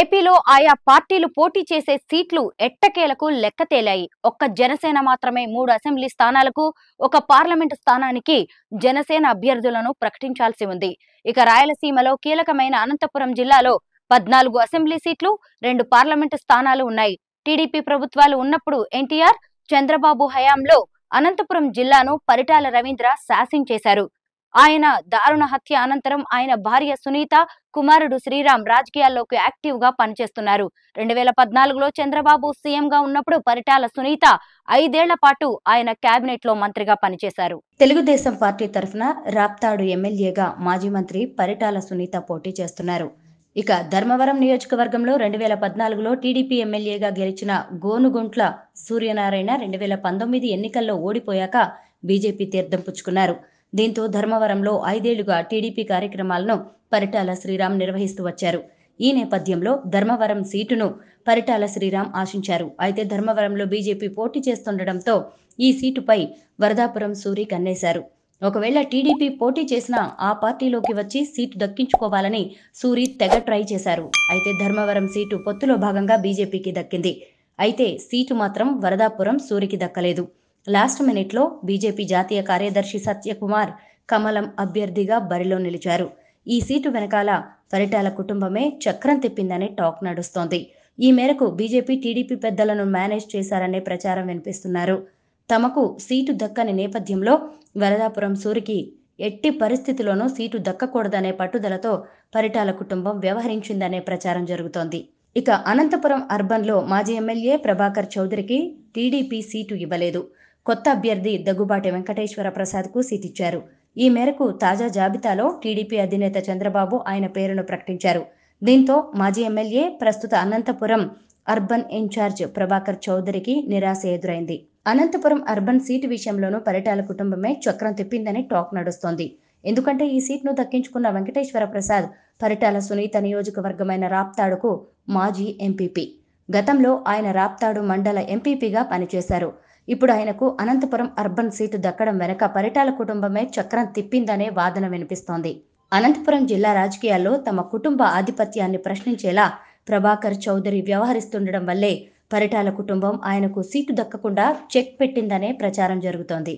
ఏపీలో ఆయా పార్టీలు పోటీ చేసే సీట్లు ఎట్టకేలకు లెక్క తేలాయి ఒక్క జనసేన మాత్రమే మూడు అసెంబ్లీ స్థానాలకు ఒక పార్లమెంటు స్థానానికి జనసేన అభ్యర్థులను ప్రకటించాల్సి ఉంది ఇక రాయలసీమలో కీలకమైన అనంతపురం జిల్లాలో పద్నాలుగు అసెంబ్లీ సీట్లు రెండు పార్లమెంటు స్థానాలు ఉన్నాయి టీడీపీ ప్రభుత్వాలు ఉన్నప్పుడు ఎన్టీఆర్ చంద్రబాబు హయాంలో అనంతపురం జిల్లాను పరిటాల రవీంద్ర శాసించేశారు ఆయన దారుణ హత్య అనంతరం ఆయన భార్య సునీత కుమారుడు శ్రీరామ్ రాజకీయాల్లోకి యాక్టివ్ గా పనిచేస్తున్నారు రెండు వేల పద్నాలుగులో చంద్రబాబు సీఎంగా ఉన్నప్పుడు పరిటాల సునీత ఐదేళ్ల పాటు ఆయన కేబినెట్ లో మంత్రిగా పనిచేశారు తెలుగుదేశం పార్టీ తరఫున రాప్తాడు ఎమ్మెల్యేగా మాజీ మంత్రి పరిటాల సునీత పోటీ చేస్తున్నారు ఇక ధర్మవరం నియోజకవర్గంలో రెండు వేల పద్నాలుగులో టీడీపీ ఎమ్మెల్యేగా గెలిచిన గోనుగుంట్ల సూర్యనారాయణ రెండు వేల పంతొమ్మిది ఎన్నికల్లో ఓడిపోయాక బీజేపీ తీర్థం పుచ్చుకున్నారు దీంతో ధర్మవరంలో ఐదేళ్లుగా టీడీపీ కార్యక్రమాలను పరిటాల శ్రీరామ్ నిర్వహిస్తూ వచ్చారు ఈ నేపథ్యంలో ధర్మవరం సీటును పరిటాల శ్రీరామ్ ఆశించారు అయితే ధర్మవరంలో బీజేపీ పోటీ చేస్తుండటంతో ఈ సీటుపై వరదాపురం సూరి కన్నేశారు ఒకవేళ టీడీపీ పోటీ చేసినా ఆ పార్టీలోకి వచ్చి సీటు దక్కించుకోవాలని సూరి తెగ ట్రై చేశారు అయితే ధర్మవరం సీటు పొత్తులో భాగంగా బీజేపీకి దక్కింది అయితే సీటు మాత్రం వరదాపురం సూరికి దక్కలేదు లాస్ట్ మినిట్లో బీజేపీ జాతీయ కార్యదర్శి సత్యకుమార్ కమలం అభ్యర్థిగా బరిలో నిలిచారు ఈ సీటు వెనకాల పరిటాల కుటుంబమే చక్రం తిప్పిందనే టాక్ నడుస్తోంది ఈ మేరకు బీజేపీ టీడీపీ పెద్దలను మేనేజ్ చేశారనే ప్రచారం వినిపిస్తున్నారు తమకు సీటు దక్కని నేపథ్యంలో వరదాపురం సూరికి ఎట్టి పరిస్థితిలోనూ సీటు దక్కకూడదనే పట్టుదలతో పరిటాల కుటుంబం వ్యవహరించిందనే ప్రచారం జరుగుతోంది ఇక అనంతపురం అర్బన్లో మాజీ ఎమ్మెల్యే ప్రభాకర్ చౌదరికి టీడీపీ సీటు ఇవ్వలేదు కొత్త అభ్యర్థి దగ్గుబాటి వెంకటేశ్వర ప్రసాద్కు సీట్ ఇచ్చారు ఈ మేరకు తాజా జాబితాలో టీడీపీ అధినేత చంద్రబాబు ఆయన పేరును ప్రకటించారు దీంతో మాజీ ఎమ్మెల్యే ప్రస్తుత అనంతపురం అర్బన్ ఇన్ఛార్జ్ ప్రభాకర్ చౌదరికి నిరాశ ఎదురైంది అనంతపురం అర్బన్ సీటు విషయంలోనూ పరిటాల కుటుంబమే చక్రం తిప్పిందని టాక్ నడుస్తోంది ఎందుకంటే ఈ సీట్ను దక్కించుకున్న వెంకటేశ్వర ప్రసాద్ పరిటాల సునీత నియోజకవర్గమైన రాప్తాడుకు మాజీ ఎంపీపీ గతంలో ఆయన రాప్తాడు మండల ఎంపీపీగా పనిచేశారు ఇప్పుడు ఆయనకు అనంతపురం అర్బన్ సీటు దక్కడం వెనక పరిటాల కుటుంబమే చక్రం తిప్పిందనే వాదన వినిపిస్తోంది అనంతపురం జిల్లా రాజకీయాల్లో తమ కుటుంబ ఆధిపత్యాన్ని ప్రశ్నించేలా ప్రభాకర్ చౌదరి వ్యవహరిస్తుండడం వల్లే పరిటాల కుటుంబం ఆయనకు సీటు దక్కకుండా చెక్ పెట్టిందనే ప్రచారం జరుగుతోంది